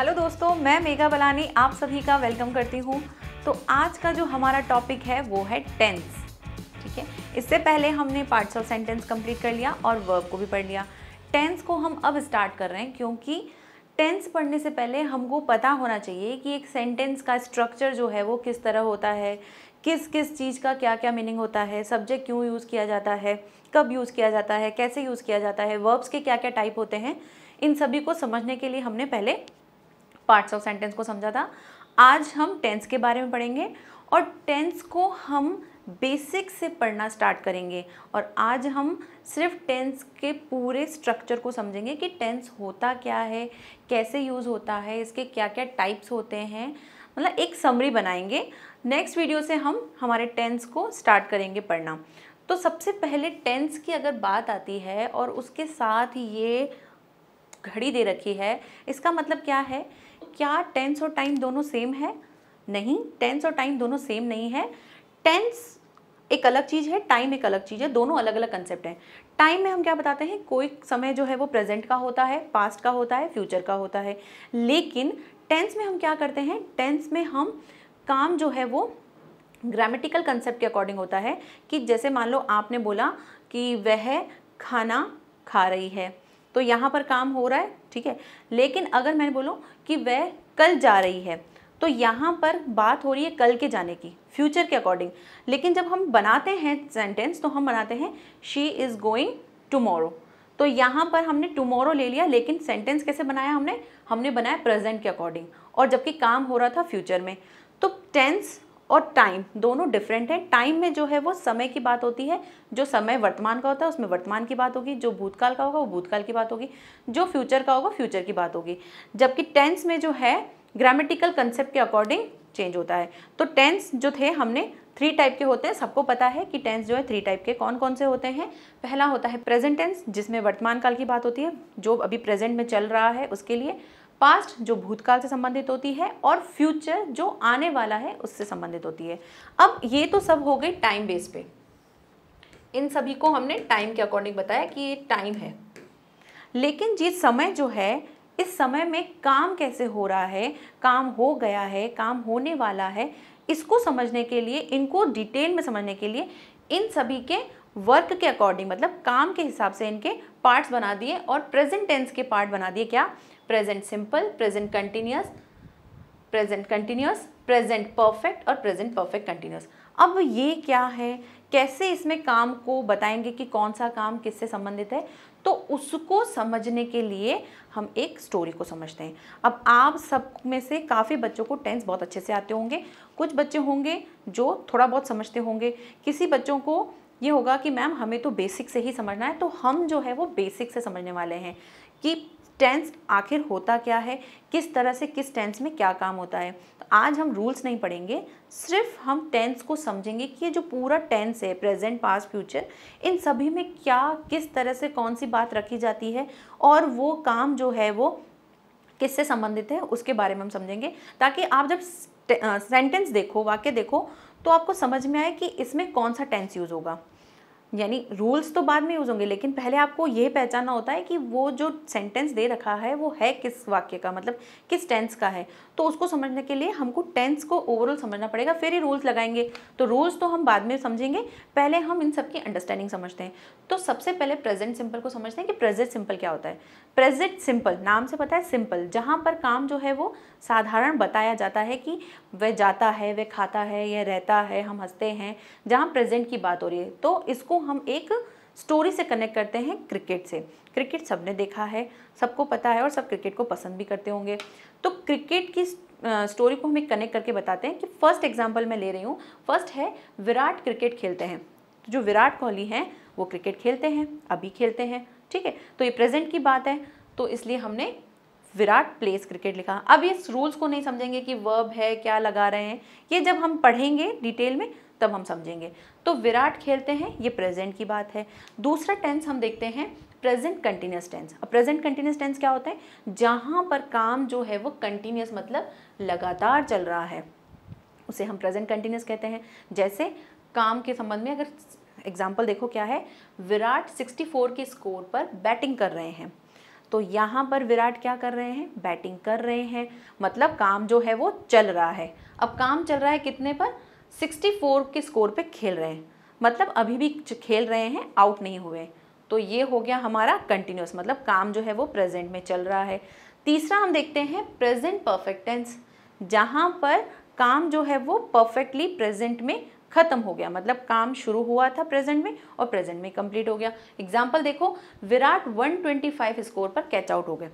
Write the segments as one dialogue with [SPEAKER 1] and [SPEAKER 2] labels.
[SPEAKER 1] hello दोस्तों मैं मेघा बलानी आप सभी का वेलकम करती हूँ तो आज का जो हमारा टॉपिक है वो है टेंस ठीक है इससे पहले हमने पार्ट्स ऑफ सेंटेंस कंप्लीट कर लिया और वर्ब को भी पढ़ लिया टेंस को हम अब स्टार्ट कर रहे हैं क्योंकि टेंस पढ़ने से पहले हमको पता होना चाहिए कि एक सेंटेंस का स्ट्रक्चर जो है वो किस तरह होता है किस किस चीज़ का क्या क्या मीनिंग होता है सब्जेक्ट क्यों यूज़ किया जाता है कब यूज़ किया जाता है कैसे यूज़ किया जाता है वर्ब्स के क्या क्या टाइप होते हैं इन सभी को समझने के लिए हमने पहले पार्ट्स ऑफ सेंटेंस को समझा था आज हम टेंस के बारे में पढ़ेंगे और टेंस को हम बेसिक से पढ़ना स्टार्ट करेंगे और आज हम सिर्फ टेंस के पूरे स्ट्रक्चर को समझेंगे कि टेंस होता क्या है कैसे यूज़ होता है इसके क्या क्या टाइप्स होते हैं मतलब एक समरी बनाएंगे नेक्स्ट वीडियो से हम हमारे टेंस को स्टार्ट करेंगे पढ़ना तो सबसे पहले टेंस की अगर बात आती है और उसके साथ ये घड़ी दे रखी है इसका मतलब क्या है क्या टेंस और टाइम दोनों सेम है नहीं टेंस और टाइम दोनों सेम नहीं है टेंस एक अलग चीज़ है टाइम एक अलग चीज़ है दोनों अलग अलग कंसेप्ट हैं टाइम में हम क्या बताते हैं कोई समय जो है वो प्रेजेंट का होता है पास्ट का होता है फ्यूचर का होता है लेकिन टेंस में हम क्या करते हैं टेंस में हम काम जो है वो ग्रामेटिकल कंसेप्ट के अकॉर्डिंग होता है कि जैसे मान लो आपने बोला कि वह खाना खा रही है तो यहाँ पर काम हो रहा है ठीक है लेकिन अगर मैं बोलूँ कि वह कल जा रही है तो यहाँ पर बात हो रही है कल के जाने की फ्यूचर के अकॉर्डिंग लेकिन जब हम बनाते हैं सेंटेंस तो हम बनाते हैं शी इज़ गोइंग टुमोरो तो यहाँ पर हमने टुमोरो ले लिया लेकिन सेंटेंस कैसे बनाया हमने हमने बनाया प्रेजेंट के अकॉर्डिंग और जबकि काम हो रहा था फ्यूचर में तो टेंस और टाइम दोनों डिफरेंट है टाइम में जो है वो समय की बात होती है जो समय वर्तमान का होता है उसमें वर्तमान की बात होगी जो भूतकाल का होगा वो भूतकाल की बात होगी जो फ्यूचर का होगा फ्यूचर की बात होगी जबकि टेंस में जो है ग्रामेटिकल कंसेप्ट के अकॉर्डिंग चेंज होता है तो टेंस जो थे हमने थ्री टाइप के होते हैं सबको पता है कि टेंस जो है थ्री टाइप के कौन कौन से होते हैं पहला होता है प्रेजेंट टेंस जिसमें वर्तमान काल की बात होती है जो अभी प्रेजेंट में चल रहा है उसके लिए पास्ट जो भूतकाल से संबंधित होती है और फ्यूचर जो आने वाला है उससे संबंधित होती है अब ये तो सब हो गई टाइम बेस पे इन सभी को हमने टाइम के अकॉर्डिंग बताया कि ये टाइम है लेकिन ये समय जो है इस समय में काम कैसे हो रहा है काम हो गया है काम होने वाला है इसको समझने के लिए इनको डिटेल में समझने के लिए इन सभी के वर्क के अकॉर्डिंग मतलब काम के हिसाब से इनके पार्ट्स बना दिए और प्रेजेंट टेंस के पार्ट बना दिए क्या present simple present continuous present continuous present perfect और प्रेजेंट परफेक्ट कंटिन्यूस अब ये क्या है कैसे इसमें काम को बताएंगे कि कौन सा काम किससे संबंधित है तो उसको समझने के लिए हम एक स्टोरी को समझते हैं अब आप सब में से काफ़ी बच्चों को टेंस बहुत अच्छे से आते होंगे कुछ बच्चे होंगे जो थोड़ा बहुत समझते होंगे किसी बच्चों को ये होगा कि मैम हमें तो बेसिक से ही समझना है तो हम जो है वो बेसिक से समझने वाले हैं कि टेंस आखिर होता क्या है किस तरह से किस टेंस में क्या काम होता है तो आज हम रूल्स नहीं पढ़ेंगे सिर्फ हम टेंस को समझेंगे कि ये जो पूरा टेंस है प्रेजेंट पास्ट फ्यूचर इन सभी में क्या किस तरह से कौन सी बात रखी जाती है और वो काम जो है वो किससे संबंधित है उसके बारे में हम समझेंगे ताकि आप जब सेंटेंस देखो वाक्य देखो तो आपको समझ में आए कि इसमें कौन सा टेंस यूज़ होगा यानी रूल्स तो बाद में यूज़ होंगे लेकिन पहले आपको ये पहचाना होता है कि वो जो सेंटेंस दे रखा है वो है किस वाक्य का मतलब किस टेंस का है तो उसको समझने के लिए हमको टेंस को ओवरऑल समझना पड़ेगा फिर ही रूल्स लगाएंगे तो रूल्स तो हम बाद में समझेंगे पहले हम इन सब की अंडरस्टैंडिंग समझते हैं तो सबसे पहले प्रेजेंट सिंपल को समझते हैं कि प्रेजेंट सिंपल क्या होता है प्रेजेंट सिंपल नाम से पता है सिंपल जहाँ पर काम जो है वो साधारण बताया जाता है कि वह जाता है वह खाता है यह रहता है हम हंसते हैं जहाँ प्रेजेंट की बात हो रही है तो इसको हम एक स्टोरी से कनेक्ट करते हैं क्रिकेट से क्रिकेट सबने देखा है सबको पता है और सब क्रिकेट को पसंद भी करते होंगे तो क्रिकेट की स्टोरी को हम एक कनेक्ट करके बताते हैं कि फर्स्ट एग्जाम्पल मैं ले रही हूँ फर्स्ट है विराट क्रिकेट खेलते हैं तो जो विराट कोहली हैं वो क्रिकेट खेलते हैं अभी खेलते हैं ठीक है तो ये प्रेजेंट की बात है तो इसलिए हमने विराट प्लेस क्रिकेट लिखा अब इस रूल्स को नहीं समझेंगे कि वर्ब है क्या लगा रहे हैं ये जब हम पढ़ेंगे डिटेल में तब हम समझेंगे तो विराट खेलते हैं ये प्रेजेंट की बात है दूसरा टेंस हम देखते हैं प्रेजेंट कंटिन्यूस टेंस अब प्रेजेंट कंटिन्यूस टेंस क्या होते हैं जहाँ पर काम जो है वो कंटिन्यूस मतलब लगातार चल रहा है उसे हम प्रेजेंट कंटिन्यूस कहते हैं जैसे काम के संबंध में अगर एग्जाम्पल देखो क्या है विराट 64 के स्कोर पर बैटिंग कर रहे हैं तो यहाँ पर विराट क्या कर रहे हैं बैटिंग कर रहे हैं मतलब काम जो है वो चल रहा है अब काम चल रहा है कितने पर 64 के स्कोर पे खेल रहे हैं मतलब अभी भी खेल रहे हैं आउट नहीं हुए तो ये हो गया हमारा कंटिन्यूस मतलब काम जो है वो प्रेजेंट में चल रहा है तीसरा हम देखते हैं प्रेजेंट परफेक्ट टेंस जहाँ पर काम जो है वो परफेक्टली प्रेजेंट में खत्म हो गया मतलब काम शुरू हुआ था प्रेजेंट में और प्रेजेंट में कंप्लीट हो गया एग्जाम्पल देखो विराट 125 स्कोर पर कैच आउट हो गए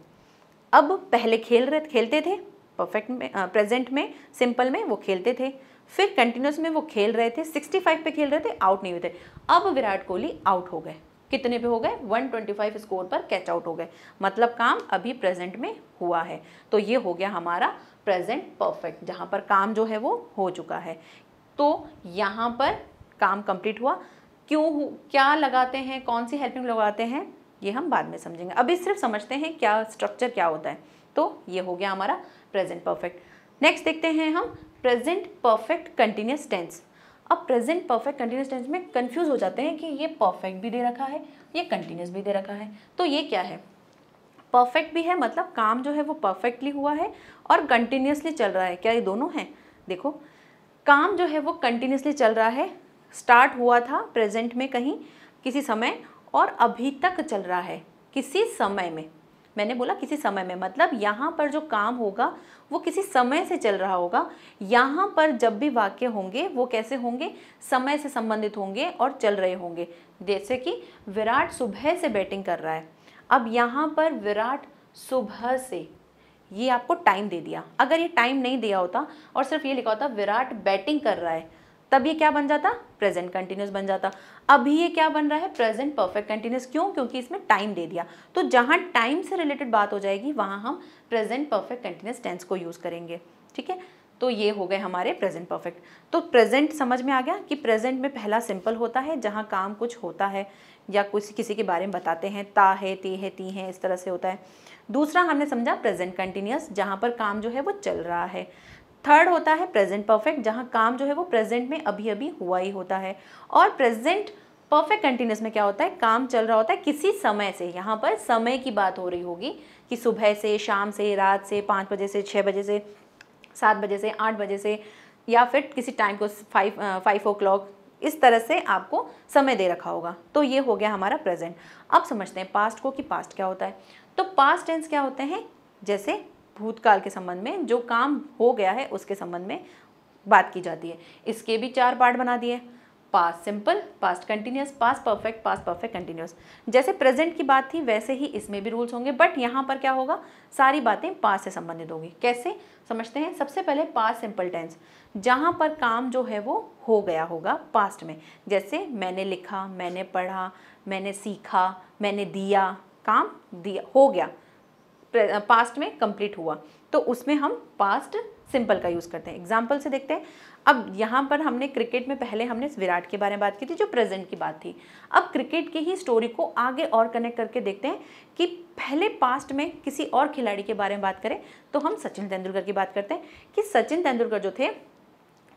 [SPEAKER 1] अब पहले खेल रहे खेलते थे परफेक्ट में प्रेजेंट में सिंपल में वो खेलते थे फिर कंटिन्यूस में वो खेल रहे थे 65 पे खेल रहे थे आउट नहीं हुए थे अब विराट कोहली आउट हो गए कितने पे हो गए 125 स्कोर पर कैच आउट हो गए मतलब काम अभी प्रेजेंट में हुआ है तो ये हो गया हमारा प्रेजेंट परफेक्ट जहाँ पर काम जो है वो हो चुका है तो यहाँ पर काम कंप्लीट हुआ क्यों क्या लगाते हैं कौन सी हेल्पिंग लगाते हैं ये हम बाद में समझेंगे अभी सिर्फ समझते हैं क्या स्ट्रक्चर क्या होता है तो ये हो गया हमारा प्रेजेंट परफेक्ट नेक्स्ट देखते हैं हम प्रेजेंट परफेक्ट कंटिन्यूस टेंस अब प्रेजेंट परफेक्ट कंटिन्यूस टेंस में कंफ्यूज हो जाते हैं कि ये परफेक्ट भी दे रखा है ये कंटिन्यूस भी दे रखा है तो ये क्या है परफेक्ट भी है मतलब काम जो है वो परफेक्टली हुआ है और कंटिन्यूसली चल रहा है क्या ये दोनों हैं देखो काम जो है वो कंटिन्यूसली चल रहा है स्टार्ट हुआ था प्रेजेंट में कहीं किसी समय और अभी तक चल रहा है किसी समय में मैंने बोला किसी समय में मतलब यहाँ पर जो काम होगा वो किसी समय से चल रहा होगा यहाँ पर जब भी वाक्य होंगे वो कैसे होंगे समय से संबंधित होंगे और चल रहे होंगे जैसे कि विराट सुबह से बैटिंग कर रहा है अब यहाँ पर विराट सुबह से ये आपको टाइम दे दिया अगर ये टाइम नहीं दिया होता और सिर्फ ये लिखा होता विराट बैटिंग कर रहा है तब ये क्या बन जाता प्रेजेंट कंटिन्यूस बन जाता अभी ये क्या बन रहा है प्रेजेंट परफेक्ट कंटिन्यूस क्यों क्योंकि इसमें टाइम दे दिया तो जहां टाइम से रिलेटेड बात हो जाएगी वहां हम प्रेजेंट परफेक्ट कंटिन्यूस टेंस को यूज़ करेंगे ठीक है तो ये हो गए हमारे प्रेजेंट परफेक्ट तो प्रेजेंट समझ में आ गया कि प्रेजेंट में पहला सिंपल होता है जहाँ काम कुछ होता है या कुछ किसी के बारे में बताते हैं ता है ते है ती है इस तरह से होता है दूसरा हमने समझा प्रेजेंट कंटिन्यूस जहाँ पर काम जो है वो चल रहा है थर्ड होता है प्रेजेंट परफेक्ट जहाँ काम जो है वो प्रेजेंट में अभी अभी हुआ ही होता है और प्रेजेंट परफेक्ट कंटिन्यूस में क्या होता है काम चल रहा होता है किसी समय से यहाँ पर समय की बात हो रही होगी कि सुबह से शाम से रात से पाँच बजे से छः बजे से सात बजे से आठ बजे से या फिर किसी टाइम को फाइव फाइव ओ क्लॉक इस तरह से आपको समय दे रखा होगा तो ये हो गया हमारा प्रेजेंट अब समझते हैं पास्ट को कि पास्ट क्या होता है तो पास्ट टेंस क्या होते हैं जैसे भूतकाल के संबंध में जो काम हो गया है उसके संबंध में बात की जाती है इसके भी चार पार्ट बना दिए past simple past continuous past perfect past perfect continuous जैसे प्रेजेंट की बात थी वैसे ही इसमें भी रूल्स होंगे बट यहाँ पर क्या होगा सारी बातें पास्ट से संबंधित होगी कैसे समझते हैं सबसे पहले पास्ट सिंपल टेंस जहाँ पर काम जो है वो हो गया होगा पास्ट में जैसे मैंने लिखा मैंने पढ़ा मैंने सीखा मैंने दिया काम दिया हो गया पास्ट में कंप्लीट हुआ तो उसमें हम पास्ट सिंपल का यूज़ करते हैं एग्जाम्पल से देखते हैं अब यहाँ पर हमने क्रिकेट में पहले हमने विराट के बारे में बात की थी जो प्रेजेंट की बात थी अब क्रिकेट की ही स्टोरी को आगे और कनेक्ट करके देखते हैं कि पहले पास्ट में किसी और खिलाड़ी के बारे में बात करें तो हम सचिन तेंदुलकर की बात करते हैं कि सचिन तेंदुलकर जो थे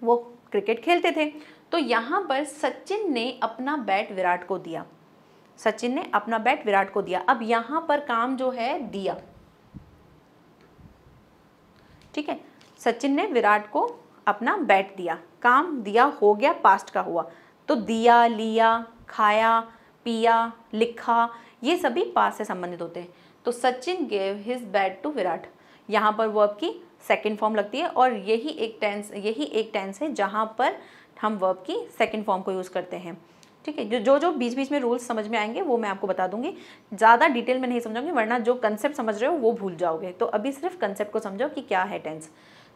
[SPEAKER 1] वो क्रिकेट खेलते थे तो यहाँ पर सचिन ने अपना बैट विराट को दिया सचिन ने अपना बैट विराट को दिया अब यहाँ पर काम जो है दिया ठीक है सचिन ने विराट को अपना बैट दिया काम दिया हो गया पास्ट का हुआ तो दिया लिया खाया पिया लिखा ये सभी पास से संबंधित होते हैं तो Sachin gave his bat to Virat यहाँ पर वर्ब की सेकेंड फॉर्म लगती है और यही एक टेंस यही एक टेंस है जहाँ पर हम वर्ब की सेकेंड फॉर्म को यूज़ करते हैं ठीक है जो जो जो बीच बीच में रूल्स समझ में आएंगे वो मैं आपको बता दूंगी ज़्यादा डिटेल में नहीं समझाऊंगी वरना जो कंसेप्ट समझ रहे हो वो भूल जाओगे तो अभी सिर्फ कंसेप्ट को समझो कि क्या है टेंस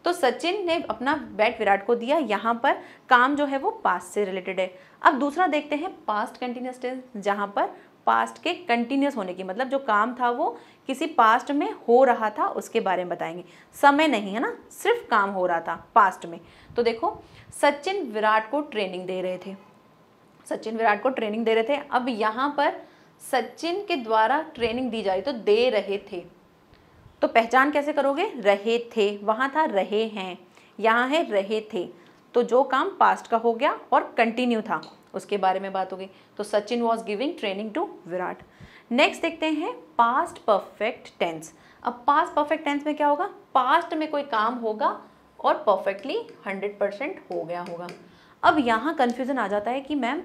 [SPEAKER 1] तो सचिन ने अपना बैट विराट को दिया यहाँ पर काम जो है वो पास्ट से रिलेटेड है अब दूसरा देखते हैं पास्ट कंटिन्यूस टेंस जहाँ पर पास्ट के कंटिन्यूस होने की मतलब जो काम था वो किसी पास्ट में हो रहा था उसके बारे में बताएंगे समय नहीं है ना सिर्फ काम हो रहा था पास्ट में तो देखो सचिन विराट को ट्रेनिंग दे रहे थे सचिन विराट को ट्रेनिंग दे रहे थे अब यहाँ पर सचिन के द्वारा ट्रेनिंग दी जा रही तो दे रहे थे तो पहचान कैसे करोगे रहे थे वहाँ था रहे हैं यहाँ है रहे थे तो जो काम पास्ट का हो गया और कंटिन्यू था उसके बारे में बात हो गई तो Sachin was giving training to Virat next देखते हैं पास्ट परफेक्ट टेंस अब पास्ट परफेक्ट टेंस में क्या होगा पास्ट में कोई काम होगा और परफेक्टली हंड्रेड परसेंट हो गया होगा अब यहाँ कन्फ्यूज़न आ जाता है कि मैम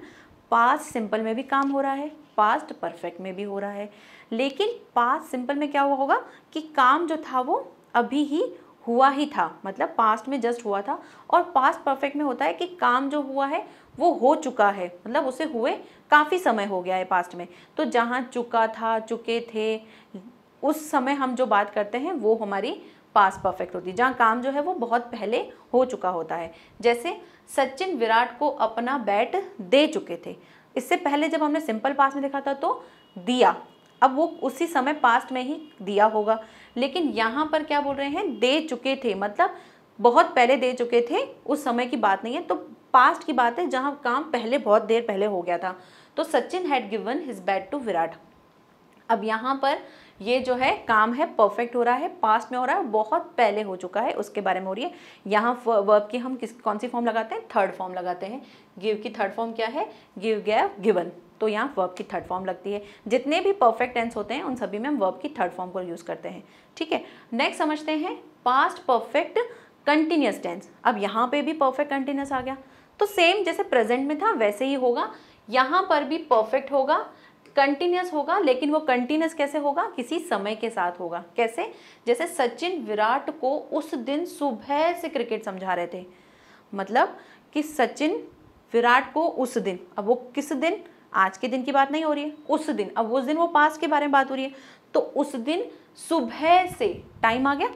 [SPEAKER 1] पास्ट सिंपल में भी काम हो रहा है पास्ट परफेक्ट में भी हो रहा है लेकिन पास्ट सिंपल में क्या हुआ होगा कि काम जो था वो अभी ही हुआ ही था मतलब पास्ट में जस्ट हुआ था और पास्ट परफेक्ट में होता है कि काम जो हुआ है वो हो चुका है मतलब उसे हुए काफ़ी समय हो गया है पास्ट में तो जहाँ चुका था चुके थे उस समय हम जो बात करते हैं वो हमारी पास परफेक्ट होती है जहाँ काम जो है वो बहुत पहले हो चुका होता है जैसे सचिन विराट को अपना बैट दे चुके थे इससे पहले जब हमने सिंपल पास में देखा था तो दिया अब वो उसी समय पास्ट में ही दिया होगा लेकिन यहाँ पर क्या बोल रहे हैं दे चुके थे मतलब बहुत पहले दे चुके थे उस समय की बात नहीं है तो पास्ट की बात है जहाँ काम पहले बहुत देर पहले हो गया था तो Sachin had given his bat to Virat अब यहाँ पर ये जो है काम है परफेक्ट हो रहा है पास्ट में हो रहा है बहुत पहले हो चुका है उसके बारे में हो रही है यहाँ वर्ब की हम किस कौन सी फॉर्म लगाते हैं थर्ड फॉर्म लगाते हैं गिव की थर्ड फॉर्म क्या है गिव गैव गिवन तो यहाँ वर्ब की थर्ड फॉर्म लगती है जितने भी परफेक्ट टेंस होते हैं उन सभी में हम वर्ब की थर्ड फॉर्म को यूज़ करते हैं ठीक है नेक्स्ट समझते हैं पास्ट परफेक्ट कंटिन्यूस टेंस अब यहाँ पे भी परफेक्ट कंटिन्यूस आ गया तो सेम जैसे प्रेजेंट में था वैसे ही होगा यहाँ पर भी परफेक्ट होगा कंटिन्यूस होगा लेकिन वो कंटिन्यूस कैसे होगा किसी समय के साथ होगा कैसे जैसे सचिन विराट को उस दिन सुबह से क्रिकेट समझा रहे थे मतलब कि सचिन विराट को उस दिन अब वो किस दिन आज के दिन की बात नहीं हो रही है उस दिन अब उस दिन वो पास के बारे में बात हो रही है तो उस दिन सुबह से टाइम आ गया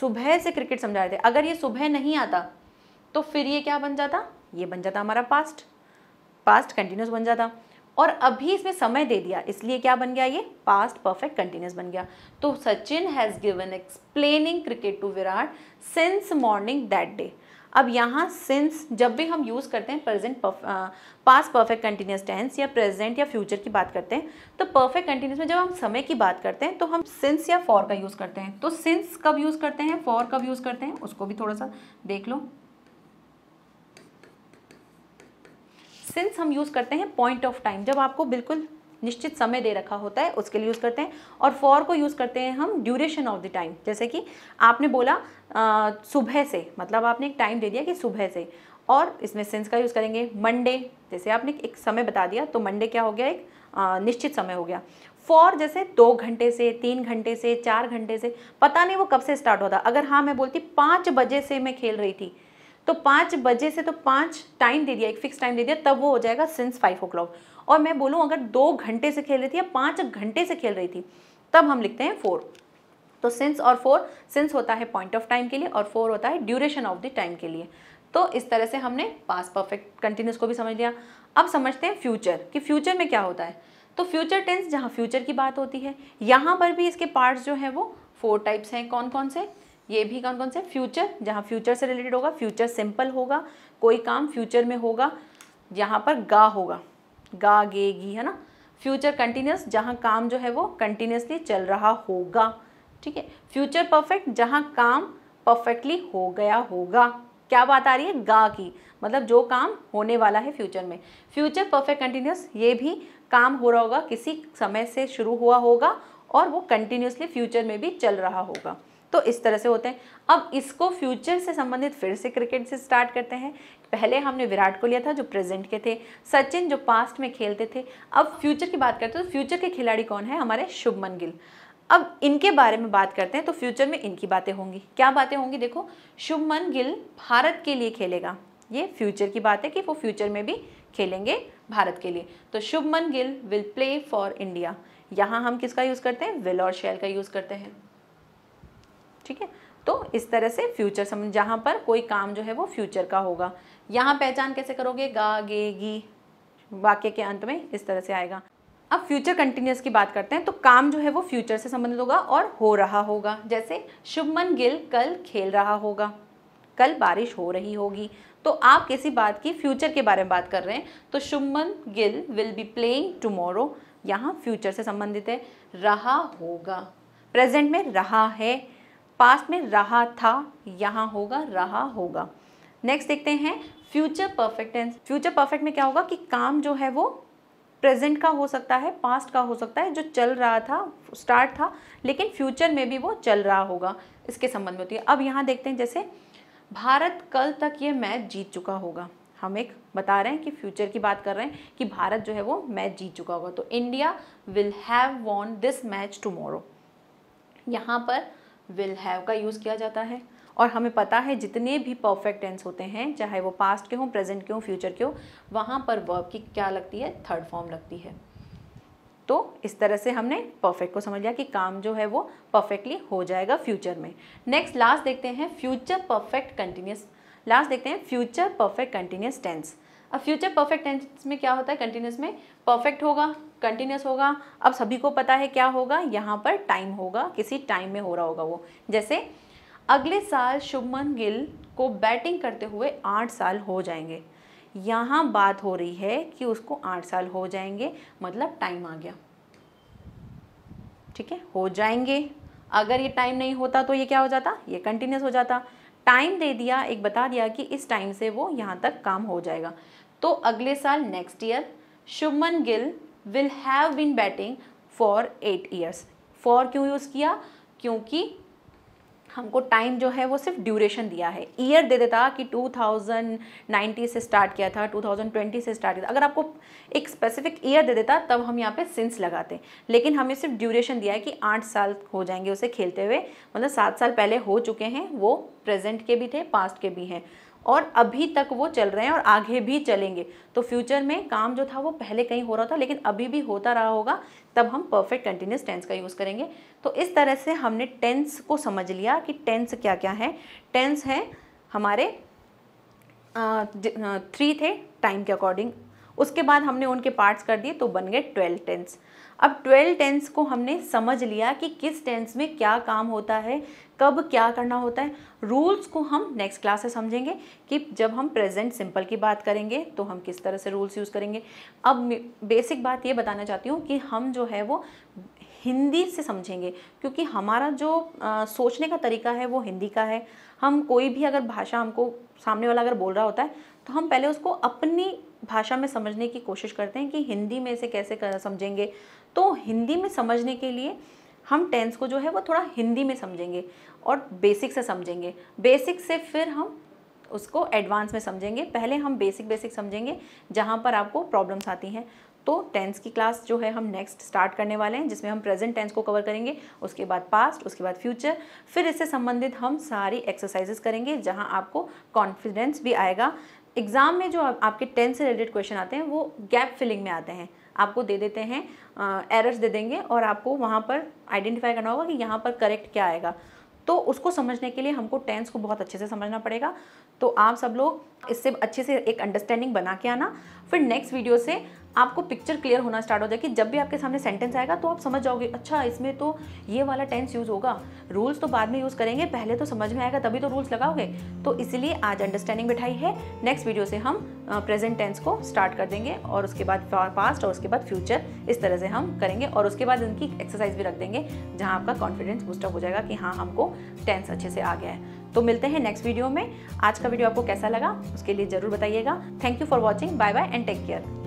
[SPEAKER 1] सुबह से क्रिकेट समझा रहे थे अगर ये सुबह नहीं आता तो फिर ये क्या बन जाता ये बन जाता हमारा पास्ट पास्ट कंटिन्यूस बन जाता और अभी इसमें समय दे दिया इसलिए क्या बन गया ये पास्ट परफेक्ट कंटिन्यूस बन गया तो Sachin has given explaining cricket to Virat since morning that day अब यहाँ सिंस जब भी हम यूज़ करते हैं present past perfect continuous tense या प्रेजेंट या फ्यूचर की बात करते हैं तो परफेक्ट कंटिन्यूस में जब हम समय की बात करते हैं तो हम सिंस या फॉर का यूज़ करते हैं तो सिंस कब यूज़ करते हैं फॉर कब यूज़ करते हैं उसको भी थोड़ा सा देख लो सिंस हम यूज़ करते हैं पॉइंट ऑफ टाइम जब आपको बिल्कुल निश्चित समय दे रखा होता है उसके लिए यूज़ करते हैं और फॉर को यूज़ करते हैं हम ड्यूरेशन ऑफ द टाइम जैसे कि आपने बोला आ, सुबह से मतलब आपने एक टाइम दे दिया कि सुबह से और इसमें सिंस का यूज़ करेंगे मंडे जैसे आपने एक समय बता दिया तो मंडे क्या हो गया एक आ, निश्चित समय हो गया फॉर जैसे दो घंटे से तीन घंटे से चार घंटे से पता नहीं वो कब से स्टार्ट होता अगर हाँ मैं बोलती पाँच बजे से मैं खेल रही थी तो पाँच बजे से तो पाँच टाइम दे दिया एक फिक्स टाइम दे दिया तब वो हो जाएगा सिंस फाइव ओ क्लॉक और मैं बोलूँ अगर दो घंटे से खेल रही थी या पाँच घंटे से खेल रही थी तब हम लिखते हैं फोर तो सिंस और फोर सिंस होता है पॉइंट ऑफ टाइम के लिए और फोर होता है ड्यूरेशन ऑफ द टाइम के लिए तो इस तरह से हमने पास परफेक्ट कंटिन्यूस को भी समझ लिया अब समझते हैं फ्यूचर कि फ्यूचर में क्या होता है तो फ्यूचर टेंस जहाँ फ्यूचर की बात होती है यहाँ पर भी इसके पार्ट्स जो हैं वो फोर टाइप्स हैं कौन कौन से ये भी कौन कौन से फ्यूचर जहाँ फ्यूचर से रिलेटेड होगा फ्यूचर सिंपल होगा कोई काम फ्यूचर में होगा यहाँ पर गा होगा गा गे गी है ना फ्यूचर कंटिन्यूस जहाँ काम जो है वो कंटिन्यूसली चल रहा होगा ठीक है फ्यूचर परफेक्ट जहाँ काम परफेक्टली हो गया होगा क्या बात आ रही है गा की मतलब जो काम होने वाला है फ्यूचर में फ्यूचर परफेक्ट कंटिन्यूस ये भी काम हो रहा होगा किसी समय से शुरू हुआ होगा और वो कंटिन्यूसली फ्यूचर में भी चल रहा होगा तो इस तरह से होते हैं अब इसको फ्यूचर से संबंधित फिर से क्रिकेट से स्टार्ट करते हैं पहले हमने विराट कोहली था जो प्रेजेंट के थे सचिन जो पास्ट में खेलते थे अब फ्यूचर की बात करते हैं तो फ्यूचर के खिलाड़ी कौन है हमारे शुभमन गिल अब इनके बारे में बात करते हैं तो फ्यूचर में इनकी बातें होंगी क्या बातें होंगी देखो शुभमन गिल भारत के लिए खेलेगा ये फ्यूचर की बात है कि वो फ्यूचर में भी खेलेंगे भारत के लिए तो Shubman Gill will play for India यहाँ हम किसका यूज़ करते हैं विल और शेल का यूज़ करते हैं ठीक है तो इस तरह से फ्यूचर समझ जहाँ पर कोई काम जो है वो फ्यूचर का होगा यहाँ पहचान कैसे करोगे गा गे गी वाक्य के अंत में इस तरह से आएगा अब फ्यूचर कंटिन्यूस की बात करते हैं तो काम जो है वो फ्यूचर से संबंधित होगा और हो रहा होगा जैसे शुभमन गिल कल खेल रहा होगा कल बारिश हो रही होगी तो आप किसी बात की फ्यूचर के बारे में बात कर रहे हैं तो Shubman Gill will be playing tomorrow यहाँ फ्यूचर से संबंधित है रहा होगा प्रेजेंट में रहा है पास्ट में रहा था यहाँ होगा रहा होगा नेक्स्ट देखते हैं future perfect tense future perfect में क्या होगा कि काम जो है वो प्रेजेंट का हो सकता है पास्ट का हो सकता है जो चल रहा था स्टार्ट था लेकिन फ्यूचर में भी वो चल रहा होगा इसके संबंध में होती है अब यहाँ देखते हैं जैसे भारत कल तक ये मैच जीत चुका होगा हम एक बता रहे हैं कि फ्यूचर की बात कर रहे हैं कि भारत जो है वो मैच जीत चुका होगा तो India will have won this match tomorrow यहाँ पर विल हैव का यूज़ किया जाता है और हमें पता है जितने भी परफेक्ट टेंस होते हैं चाहे वो पास्ट के हों प्रेजेंट के हों फ्यूचर के हों वहाँ पर वर्ब की क्या लगती है थर्ड फॉर्म लगती है तो इस तरह से हमने परफेक्ट को समझ लिया कि काम जो है वो परफेक्टली हो जाएगा फ्यूचर में नेक्स्ट लास्ट देखते हैं फ्यूचर परफेक्ट कंटिन्यूस लास्ट देखते हैं फ्यूचर परफेक्ट कंटिन्यूस टेंस अब फ्यूचर परफेक्ट टेंस में क्या होता है कंटिन्यूस में परफेक्ट होगा कंटिन्यूस होगा अब सभी को पता है क्या होगा यहाँ पर टाइम होगा किसी टाइम में हो रहा होगा वो जैसे अगले साल शुभमन गिल को बैटिंग करते हुए आठ साल हो जाएंगे यहाँ बात हो रही है कि उसको आठ साल हो जाएंगे मतलब टाइम आ गया ठीक है हो जाएंगे अगर ये टाइम नहीं होता तो ये क्या हो जाता ये कंटिन्यूस हो जाता टाइम दे दिया एक बता दिया कि इस टाइम से वो यहाँ तक काम हो जाएगा तो अगले साल next year Shubman Gill will have been batting for eight years for क्यों यूज़ किया क्योंकि हमको टाइम जो है वो सिर्फ ड्यूरेशन दिया है ईयर दे देता कि 2090 से स्टार्ट किया था 2020 से स्टार्ट किया था अगर आपको एक स्पेसिफिक ईयर दे देता तब हम यहाँ पे सिंस लगाते लेकिन हमें सिर्फ ड्यूरेशन दिया है कि आठ साल हो जाएंगे उसे खेलते हुए मतलब सात साल पहले हो चुके हैं वो प्रेजेंट के भी थे पास्ट के भी हैं और अभी तक वो चल रहे हैं और आगे भी चलेंगे तो फ्यूचर में काम जो था वो पहले कहीं हो रहा था लेकिन अभी भी होता रहा होगा तब हम परफेक्ट कंटिन्यूस टेंस का यूज़ करेंगे तो इस तरह से हमने टेंस को समझ लिया कि टेंस क्या क्या है टेंस हैं हमारे थ्री थे टाइम के अकॉर्डिंग उसके बाद हमने उनके पार्ट्स कर दिए तो बन गए ट्वेल्व टेंस अब ट्वेल्व टेंस को हमने समझ लिया कि किस टेंस में क्या काम होता है कब क्या करना होता है रूल्स को हम नेक्स्ट क्लास से समझेंगे कि जब हम प्रेजेंट सिंपल की बात करेंगे तो हम किस तरह से रूल्स यूज़ करेंगे अब बेसिक बात ये बताना चाहती हूँ कि हम जो है वो हिंदी से समझेंगे क्योंकि हमारा जो आ, सोचने का तरीका है वो हिंदी का है हम कोई भी अगर भाषा हमको सामने वाला अगर बोल रहा होता है तो हम पहले उसको अपनी भाषा में समझने की कोशिश करते हैं कि हिंदी में इसे कैसे कर, समझेंगे तो हिंदी में समझने के लिए हम टेंस को जो है वो थोड़ा हिंदी में समझेंगे और बेसिक से समझेंगे बेसिक से फिर हम उसको एडवांस में समझेंगे पहले हम बेसिक बेसिक समझेंगे जहाँ पर आपको प्रॉब्लम्स आती हैं तो टेंस की क्लास जो है हम नेक्स्ट स्टार्ट करने वाले हैं जिसमें हम प्रेजेंट टेंस को कवर करेंगे उसके बाद पास्ट उसके बाद फ्यूचर फिर इससे संबंधित हम सारी एक्सरसाइजेस करेंगे जहां आपको कॉन्फिडेंस भी आएगा एग्ज़ाम में जो आपके टेंथ से रिलेटेड क्वेश्चन आते हैं वो गैप फिलिंग में आते हैं आपको दे देते हैं एरर्स दे देंगे और आपको वहाँ पर आइडेंटिफाई करना होगा कि यहाँ पर करेक्ट क्या आएगा तो उसको समझने के लिए हमको टेंस को बहुत अच्छे से समझना पड़ेगा तो आप सब लोग इससे अच्छे से एक अंडरस्टैंडिंग बना के आना फिर नेक्स्ट वीडियो से आपको पिक्चर क्लियर होना स्टार्ट हो जाएगी जब भी आपके सामने सेंटेंस आएगा तो आप समझ जाओगे अच्छा इसमें तो ये वाला टेंस यूज़ होगा रूल्स तो बाद में यूज़ करेंगे पहले तो समझ में आएगा तभी तो रूल्स लगाओगे तो इसलिए आज अंडरस्टैंडिंग बिठाई है नेक्स्ट वीडियो से हम प्रेजेंट टेंस को स्टार्ट कर देंगे और उसके बाद पास्ट और उसके बाद फ्यूचर इस तरह से हम करेंगे और उसके बाद इनकी एक्सरसाइज भी रख देंगे जहाँ आपका कॉन्फिडेंस बूस्टअप हो जाएगा कि हाँ हमको टेंस अच्छे से आ गया है तो मिलते हैं नेक्स्ट वीडियो में आज का वीडियो आपको कैसा लगा उसके लिए ज़रूर बताइएगा thank you for watching bye bye and take care